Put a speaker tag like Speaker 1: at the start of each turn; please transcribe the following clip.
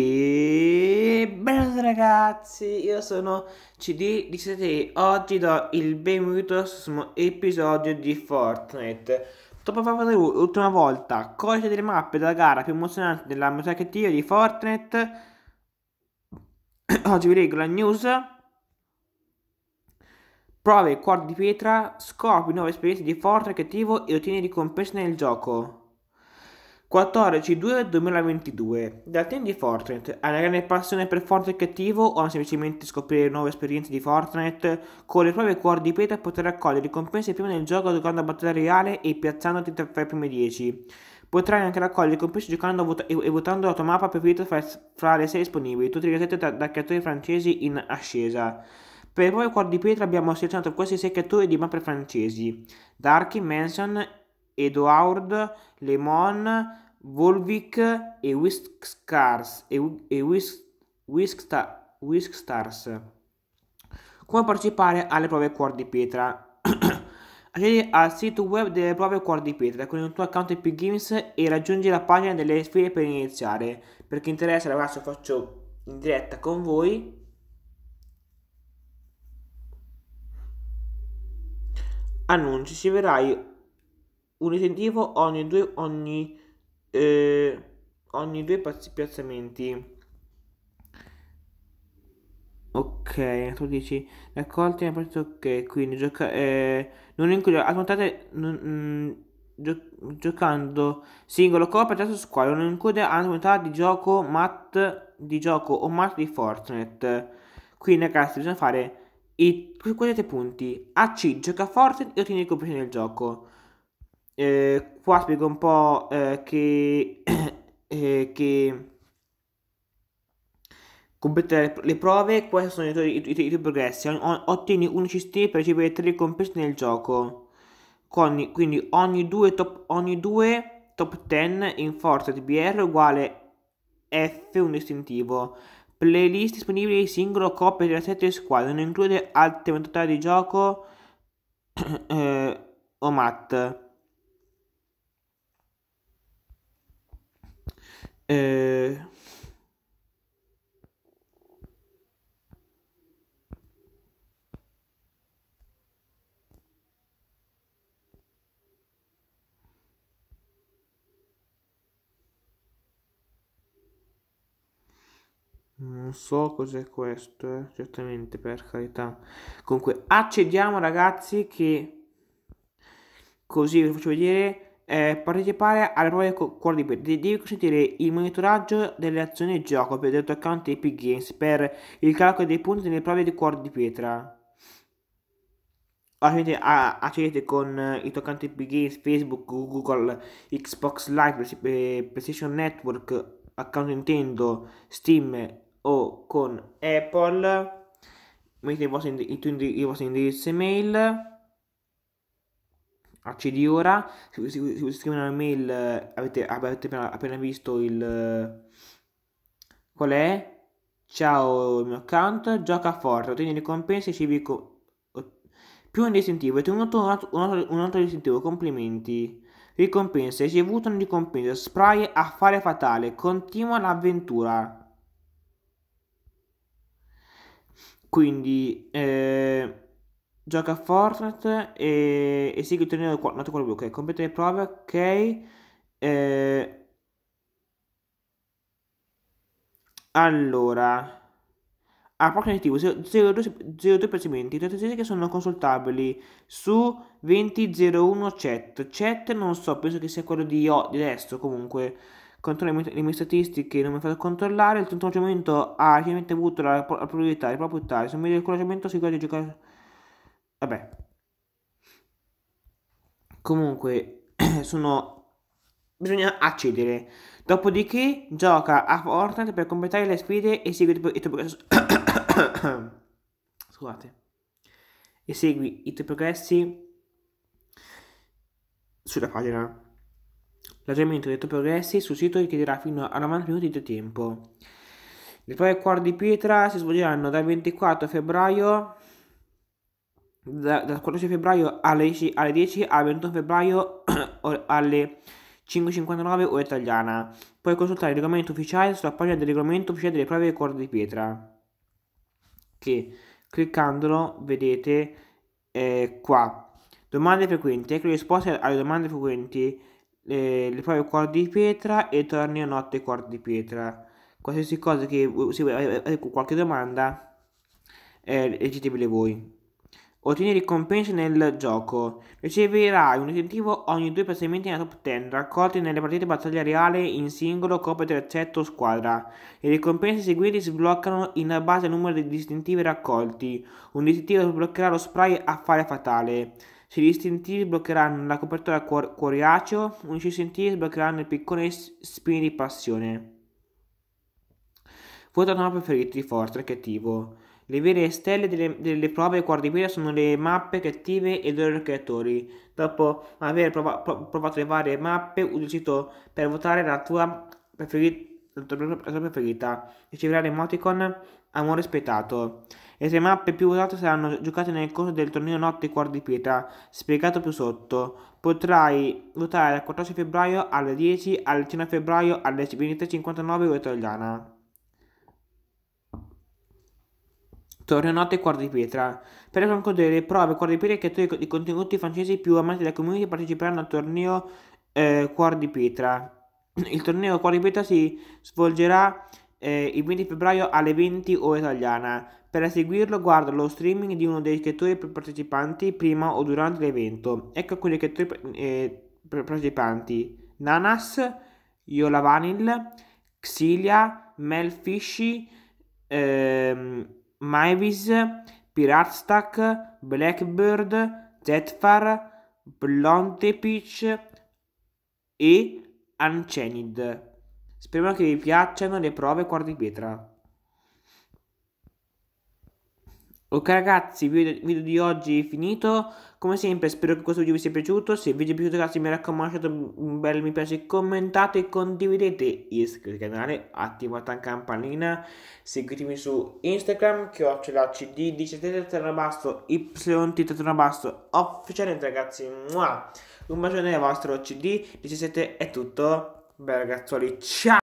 Speaker 1: E benvenuti ragazzi, io sono CD17 e oggi do il benvenuto al prossimo episodio di Fortnite. Dopo aver fatto l'ultima volta codice delle mappe della gara più emozionante della mosaica tier di Fortnite, oggi vi leggo la news, prove cuore di pietra, scopri nuove esperienze di Fortnite attivo e ottieni ricompense nel gioco. 14-2-2022. Dal team di Fortnite, hai una grande passione per Fortnite cattivo o semplicemente scoprire nuove esperienze di Fortnite? Con le prove cuore di peta potrai raccogliere ricompense prima nel gioco giocando a battaglia reale e piazzandoti tra i primi 10. Potrai anche raccogliere ricompense giocando vota e votando la tua mappa preferita fra, fra le 6 disponibili, tutte rilasciate da, da creatori francesi in ascesa. Per poi cuore di pietra abbiamo selezionato questi 6 creatori di mappe francesi, Darky, Manson, Edouard, Lemon, Volvic e Whiskstars. E, e Whisk, Whisksta, Whiskstars. Come partecipare alle prove cuor di pietra? Accedi al sito web delle prove cuor di pietra con il tuo account EP Games e raggiungi la pagina delle sfide per iniziare. Per chi interessa, ragazzi, faccio in diretta con voi. Annunci, riceverai un incentivo ogni due, ogni eh, ogni due piazzamenti. Ok, tu dici raccolti nel partito ok, quindi gioca- eh, non include ah, a non, mh, mm, gio- giocando singolo coppa terza squadra, non include unità di gioco mat di gioco o mat di Fortnite. Quindi ragazzi bisogna fare i questi punti. AC gioca Fortnite e ottieni il compito nel gioco eh, qua spiego un po' eh, che, eh, che completare le prove, questi sono i tuoi, i, tuoi, i tuoi progressi, ottieni 11 stili per ricevere 3 ricompense nel gioco, Con, quindi ogni 2 top, top 10 in forza TBR uguale F un distintivo, playlist disponibili singolo, coppia della 7 squadre, non include altre modalità di gioco eh, o mat. Eh... Non so cos'è questo, eh? certamente per carità. Comunque accediamo ragazzi che così vi faccio vedere eh, partecipare alle prove cuore di pete devi consentire il monitoraggio delle azioni di gioco per il tuo account Epic Games per il calcolo dei punti nelle prove di cuore di pietra accedete, accedete con eh, i toccanti Epic Games, Facebook, Google, Xbox Live, eh, PlayStation Network, account Nintendo, Steam o con Apple mettete i vostri, i, i vostri email accedi ora, se, se, se, una mail avete, avete appena, appena, visto il... qual è? Ciao il mio account, gioca forte, ottieni ricompense civico più un distintivo, hai ottenuto un altro, un, altro, un altro distintivo, complimenti. Ricompense, hai ricevuto una ricompensa, spray affare fatale, continua l'avventura. Quindi... Eh... Gioca a Fortnite e esegui il torneo nato con blu. Ok, completa le prove. Ok. Eh... Allora. Ah, proprio negativo, 02 percepimenti, tutte che sono consultabili su 2001 chat. Chat non so, penso che sia quello di, io, di destro comunque. Controllo le mie, statistiche, non mi fate controllare. Il 31 momento ha chiaramente avuto la, la probabilità di proprio tale. Se mi il coraggiamento, si di giocare Vabbè. Comunque, sono... Bisogna accedere. Dopodiché gioca a Fortnite per completare le sfide e segui i tuoi progressi. Scusate. E segui i tuoi progressi sulla pagina. L'aggiornamento dei tuoi progressi sul sito richiederà fino a 90 minuti di tempo. Le prove cuore di pietra si svolgeranno dal 24 febbraio da, dal 14 febbraio alle 10, alle 10 al 21 febbraio alle 5.59 ora italiana. Puoi consultare il regolamento ufficiale sulla pagina del regolamento ufficiale delle prove di corde di pietra. Che cliccandolo vedete eh, qua. Domande frequenti, ecco le risposte alle domande frequenti, eh, le prove corde di pietra e torni a notte corde di pietra. Qualsiasi cosa che, se avete qualche domanda, eh, leggetevele voi. Ottieni ricompense nel gioco. Riceverai un incentivo ogni due piazzamenti nella top 10 raccolti nelle partite di battaglia reale in singolo, coppa terzetto o squadra. Le ricompense seguenti si sbloccano in base al numero di distintivi raccolti. Un distintivo sbloccherà lo spray affare fatale. Se gli istintivi sbloccheranno la copertura cuor- cuoriaceo, unici istintivi sbloccheranno il piccone spini di passione. Vota 9 preferito di forza, che attivo. Le vere stelle delle, delle prove quadripedia sono le mappe cattive e i loro creatori. Dopo aver prova, provato le varie mappe, usi sito per votare la tua, preferita. la tua preferita. Riceverai l'emoticon Amore Spietato. Le tre mappe più votate saranno giocate nel corso del torneo Notte di Pietra, spiegato più sotto. Potrai votare dal 14 febbraio alle 10, al 19 febbraio alle 20.59 ora italiana. torneonato e cuor di pietra. Per concludere le prove cuor di pietra che creatori di contenuti francesi più amati della community parteciperanno al torneo eh, cuor di pietra. Il torneo cuor di pietra si svolgerà eh, il 20 febbraio alle 20 ore italiana. Per seguirlo, guarda lo streaming di uno dei creatori più partecipanti prima o durante l'evento. Ecco alcuni scrittori eh, partecipanti. Nanas, Yolavanil, Xilia, Melfishi, ehm, Mavis, Piratstack, Blackbird, Jetfar, Blontepeach e Unchained. Speriamo che vi piacciono le prove quarta di pietra. Ok ragazzi, il video, video, di oggi è finito, come sempre spero che questo video vi sia piaciuto, se il video vi è piaciuto ragazzi mi raccomando lasciate un bel mi piace, commentate, condividete, iscrivetevi al canale, attivate la campanellina, seguitemi su Instagram, che chiocciola cd, 17 basso, yt basso, ufficialmente ragazzi, un bacione al vostro cd, 17 è tutto, beh ragazzuoli, ciao!